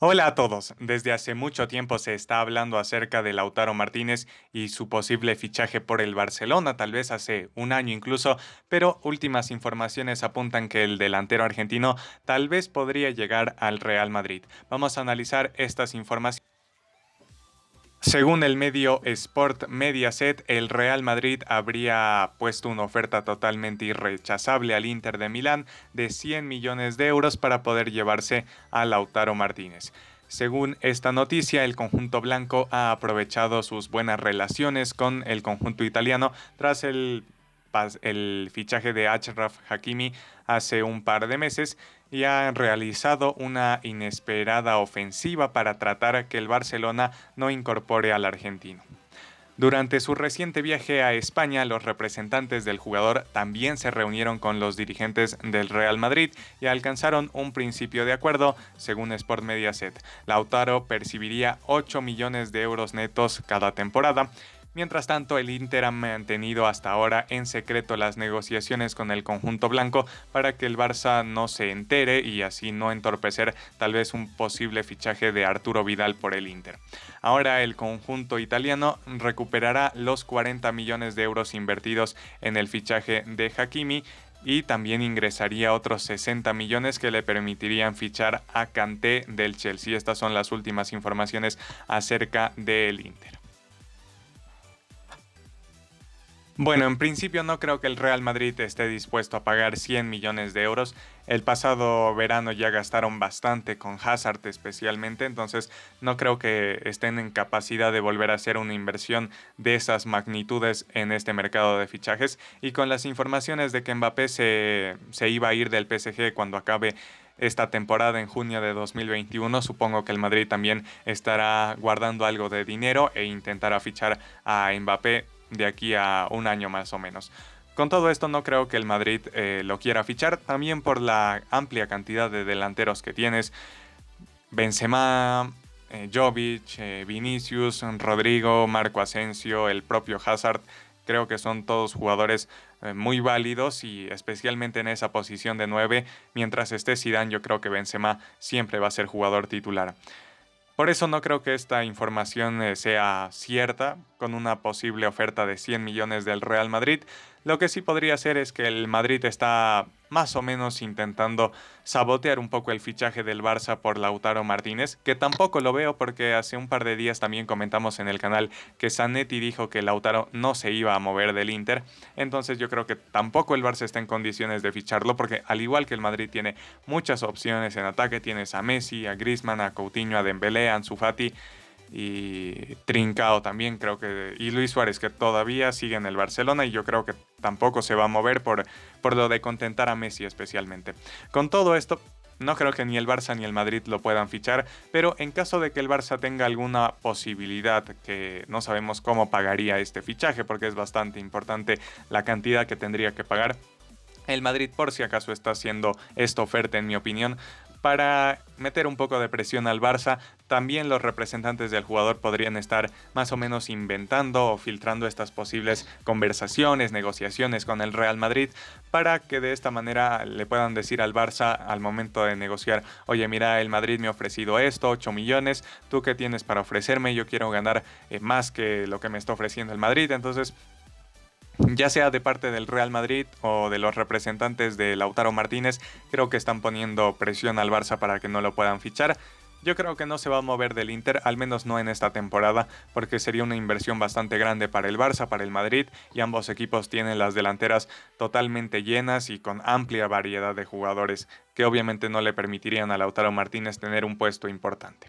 Hola a todos. Desde hace mucho tiempo se está hablando acerca de Lautaro Martínez y su posible fichaje por el Barcelona, tal vez hace un año incluso, pero últimas informaciones apuntan que el delantero argentino tal vez podría llegar al Real Madrid. Vamos a analizar estas informaciones. Según el medio Sport Mediaset, el Real Madrid habría puesto una oferta totalmente irrechazable al Inter de Milán de 100 millones de euros para poder llevarse a Lautaro Martínez. Según esta noticia, el conjunto blanco ha aprovechado sus buenas relaciones con el conjunto italiano tras el el fichaje de Achraf Hakimi hace un par de meses y ha realizado una inesperada ofensiva para tratar que el Barcelona no incorpore al argentino. Durante su reciente viaje a España, los representantes del jugador también se reunieron con los dirigentes del Real Madrid y alcanzaron un principio de acuerdo, según Sport Mediaset. Lautaro percibiría 8 millones de euros netos cada temporada Mientras tanto, el Inter ha mantenido hasta ahora en secreto las negociaciones con el conjunto blanco para que el Barça no se entere y así no entorpecer tal vez un posible fichaje de Arturo Vidal por el Inter. Ahora el conjunto italiano recuperará los 40 millones de euros invertidos en el fichaje de Hakimi y también ingresaría otros 60 millones que le permitirían fichar a Kanté del Chelsea. Estas son las últimas informaciones acerca del Inter. Bueno, en principio no creo que el Real Madrid esté dispuesto a pagar 100 millones de euros. El pasado verano ya gastaron bastante con Hazard especialmente, entonces no creo que estén en capacidad de volver a hacer una inversión de esas magnitudes en este mercado de fichajes. Y con las informaciones de que Mbappé se, iba a ir del PSG cuando acabe esta temporada en junio de 2021. Supongo que el Madrid también estará guardando algo de dinero e intentará fichar a Mbappé de aquí a un año más o menos. Con todo esto no creo que el Madrid eh, lo quiera fichar, también por la amplia cantidad de delanteros que tienes. Benzema, eh, Jovic, eh, Vinicius, Rodrigo, Marco Asensio, el propio Hazard, creo que son todos jugadores muy válidos y especialmente en esa posición de 9, mientras esté Zidane yo creo que Benzema siempre va a ser jugador titular. Por eso no creo que esta información eh, sea cierta, con una posible oferta de 100 millones del Real Madrid. Lo que sí podría ser es que el Madrid está más o menos intentando sabotear un poco el fichaje del Barça por Lautaro Martínez, que tampoco lo veo porque hace un par de días también comentamos en el canal que Zanetti dijo que Lautaro no se iba a mover del Inter, entonces yo creo que tampoco el Barça está en condiciones de ficharlo porque al igual que el Madrid tiene muchas opciones en ataque, tienes a Messi, a Griezmann, a Coutinho, a Dembélé, a Ansu y Trincao también creo que y Luis Suárez que todavía sigue en el Barcelona y yo creo que tampoco se va a mover por, por lo de contentar a Messi especialmente. Con todo esto, no creo que ni el Barça ni el Madrid lo puedan fichar, pero en caso de que el Barça tenga alguna posibilidad, que no sabemos cómo pagaría este fichaje porque es bastante importante la cantidad que tendría que pagar, el Madrid, por si acaso está haciendo esta oferta, en mi opinión, para meter un poco de presión al Barça, también los representantes del jugador podrían estar más o menos inventando o filtrando estas posibles conversaciones, negociaciones con el Real Madrid, para que de esta manera le puedan decir al Barça al momento de negociar, oye mira, el Madrid me ha ofrecido esto, 8 millones, tú qué tienes para ofrecerme, yo quiero ganar eh, más que lo que me está ofreciendo el Madrid, entonces ya sea de parte del Real Madrid o de los representantes de Lautaro Martínez, creo que están poniendo presión al Barça para que no lo puedan fichar. Yo creo que no se va a mover del Inter, al menos no en esta temporada, porque sería una inversión bastante grande para el Barça, para el Madrid, y ambos equipos tienen las delanteras totalmente llenas y con amplia variedad de jugadores, que obviamente no le permitirían a Lautaro Martínez tener un puesto importante.